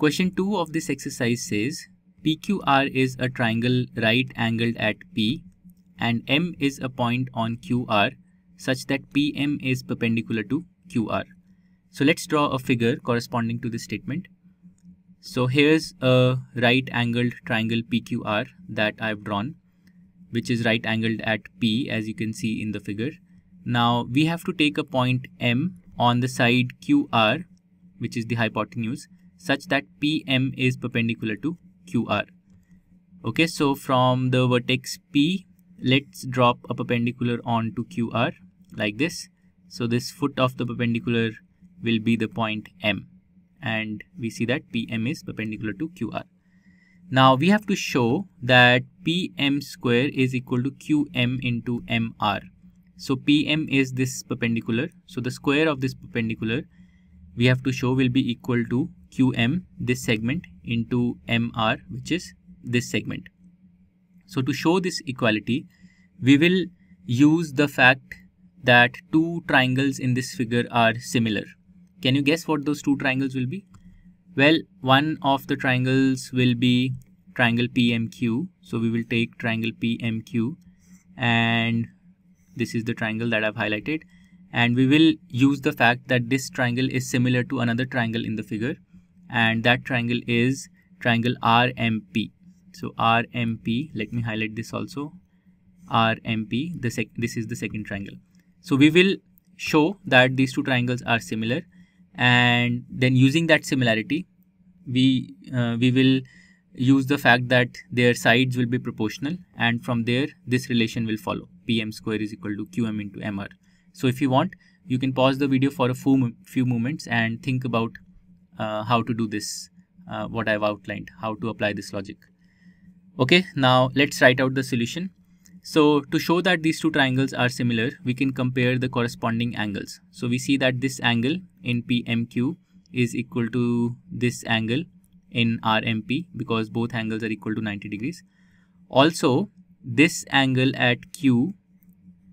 Question 2 of this exercise says PQR is a triangle right angled at P and M is a point on QR such that PM is perpendicular to QR. So let's draw a figure corresponding to this statement. So here's a right angled triangle PQR that I've drawn which is right angled at P as you can see in the figure. Now we have to take a point M on the side QR which is the hypotenuse such that PM is perpendicular to QR. Okay, so from the vertex P, let's drop a perpendicular onto QR like this. So this foot of the perpendicular will be the point M and we see that PM is perpendicular to QR. Now we have to show that PM square is equal to QM into MR. So PM is this perpendicular. So the square of this perpendicular we have to show will be equal to qm this segment into mr which is this segment. So to show this equality we will use the fact that two triangles in this figure are similar. Can you guess what those two triangles will be? Well, one of the triangles will be triangle PMQ. So we will take triangle PMQ and this is the triangle that I've highlighted and we will use the fact that this triangle is similar to another triangle in the figure and that triangle is triangle RMP. So RMP, let me highlight this also, RMP, the this is the second triangle. So we will show that these two triangles are similar and then using that similarity, we, uh, we will use the fact that their sides will be proportional and from there this relation will follow pm square is equal to qm into mr so if you want, you can pause the video for a few, few moments and think about uh, how to do this, uh, what I've outlined, how to apply this logic. Okay, now let's write out the solution. So to show that these two triangles are similar, we can compare the corresponding angles. So we see that this angle in PMQ is equal to this angle in RMP because both angles are equal to 90 degrees. Also, this angle at Q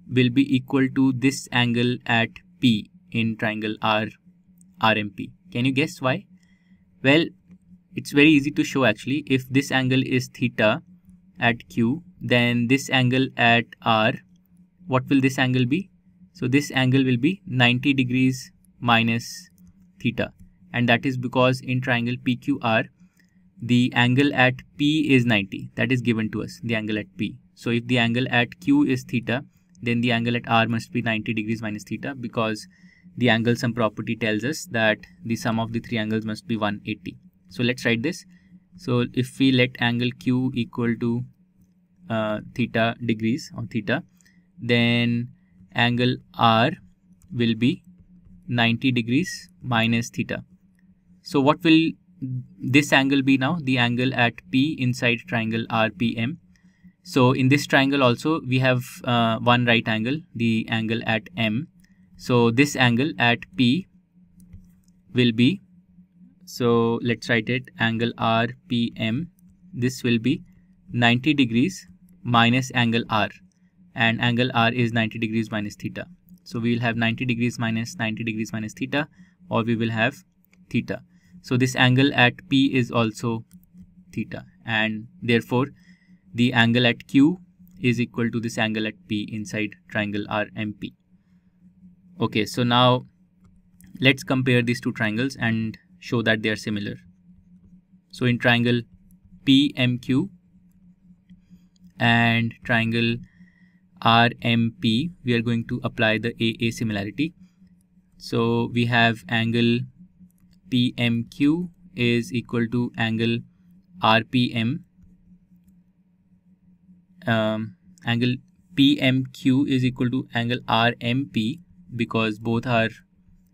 will be equal to this angle at P in triangle R RMP. Can you guess why? Well, it's very easy to show actually. If this angle is theta at Q, then this angle at R, what will this angle be? So this angle will be 90 degrees minus theta. And that is because in triangle PQR, the angle at P is 90. That is given to us, the angle at P. So if the angle at Q is theta, then the angle at r must be 90 degrees minus theta because the angle sum property tells us that the sum of the three angles must be 180. So let's write this. So if we let angle q equal to uh, theta degrees or theta, then angle r will be 90 degrees minus theta. So what will this angle be now? The angle at P inside triangle RPM so in this triangle also we have uh, one right angle, the angle at M. So this angle at P will be, so let's write it angle RPM. This will be 90 degrees minus angle R and angle R is 90 degrees minus theta. So we will have 90 degrees minus 90 degrees minus theta or we will have theta. So this angle at P is also theta and therefore the angle at Q is equal to this angle at P inside triangle RMP. Okay, so now let's compare these two triangles and show that they are similar. So in triangle PMQ and triangle RMP, we are going to apply the AA similarity. So we have angle PMQ is equal to angle RPM um, angle PMQ is equal to angle RMP because both are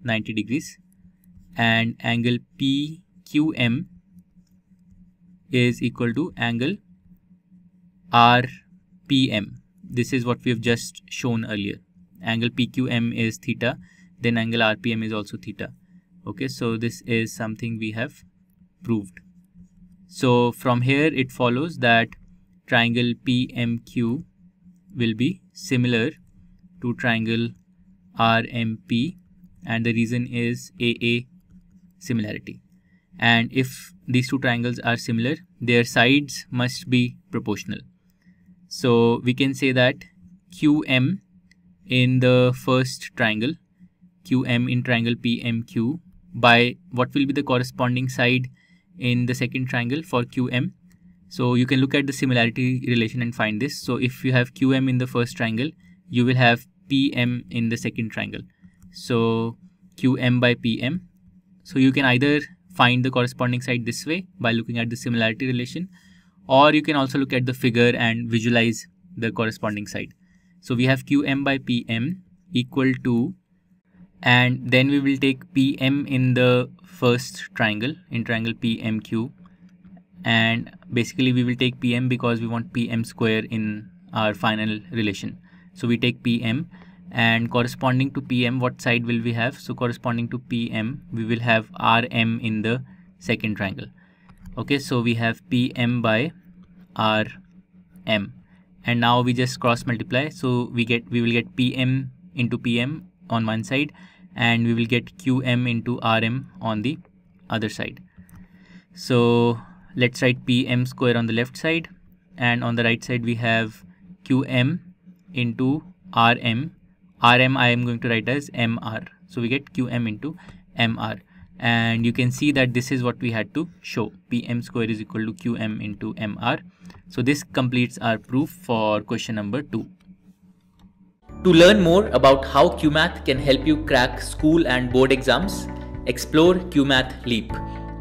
90 degrees and angle PQM is equal to angle RPM. This is what we have just shown earlier. Angle PQM is theta, then angle RPM is also theta. Okay, so this is something we have proved. So from here it follows that triangle PMQ will be similar to triangle RMP and the reason is AA similarity. And if these two triangles are similar, their sides must be proportional. So we can say that QM in the first triangle, QM in triangle PMQ by what will be the corresponding side in the second triangle for QM so you can look at the similarity relation and find this. So if you have QM in the first triangle, you will have PM in the second triangle. So QM by PM. So you can either find the corresponding side this way by looking at the similarity relation or you can also look at the figure and visualize the corresponding side. So we have QM by PM equal to and then we will take PM in the first triangle in triangle PMQ and basically we will take pm because we want pm square in our final relation so we take pm and corresponding to pm what side will we have so corresponding to pm we will have rm in the second triangle okay so we have pm by rm and now we just cross multiply so we get we will get pm into pm on one side and we will get qm into rm on the other side so let's write pm square on the left side and on the right side we have qm into rm rm i am going to write as mr so we get qm into mr and you can see that this is what we had to show pm square is equal to qm into mr so this completes our proof for question number 2 to learn more about how qmath can help you crack school and board exams explore qmath leap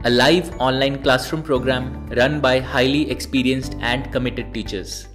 a live online classroom program run by highly experienced and committed teachers.